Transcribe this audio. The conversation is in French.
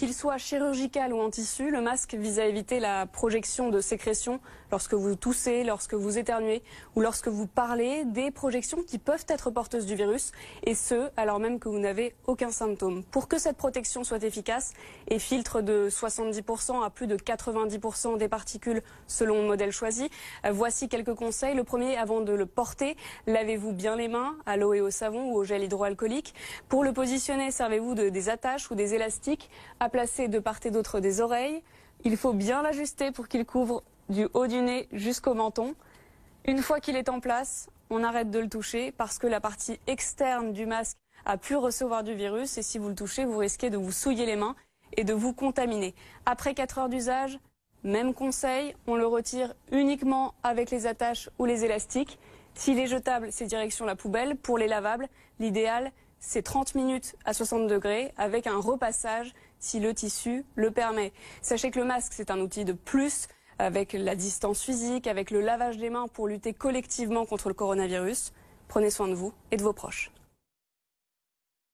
Qu'il soit chirurgical ou en tissu, le masque vise à éviter la projection de sécrétions lorsque vous toussez, lorsque vous éternuez ou lorsque vous parlez, des projections qui peuvent être porteuses du virus, et ce, alors même que vous n'avez aucun symptôme. Pour que cette protection soit efficace et filtre de 70% à plus de 90% des particules selon le modèle choisi, euh, voici quelques conseils. Le premier, avant de le porter, lavez-vous bien les mains à l'eau et au savon ou au gel hydroalcoolique. Pour le positionner, servez-vous de, des attaches ou des élastiques placé de part et d'autre des oreilles. Il faut bien l'ajuster pour qu'il couvre du haut du nez jusqu'au menton. Une fois qu'il est en place, on arrête de le toucher parce que la partie externe du masque a pu recevoir du virus et si vous le touchez, vous risquez de vous souiller les mains et de vous contaminer. Après 4 heures d'usage, même conseil, on le retire uniquement avec les attaches ou les élastiques. S'il est jetable, c'est direction la poubelle. Pour les lavables, l'idéal, c'est 30 minutes à 60 degrés avec un repassage si le tissu le permet. Sachez que le masque, c'est un outil de plus avec la distance physique, avec le lavage des mains pour lutter collectivement contre le coronavirus. Prenez soin de vous et de vos proches.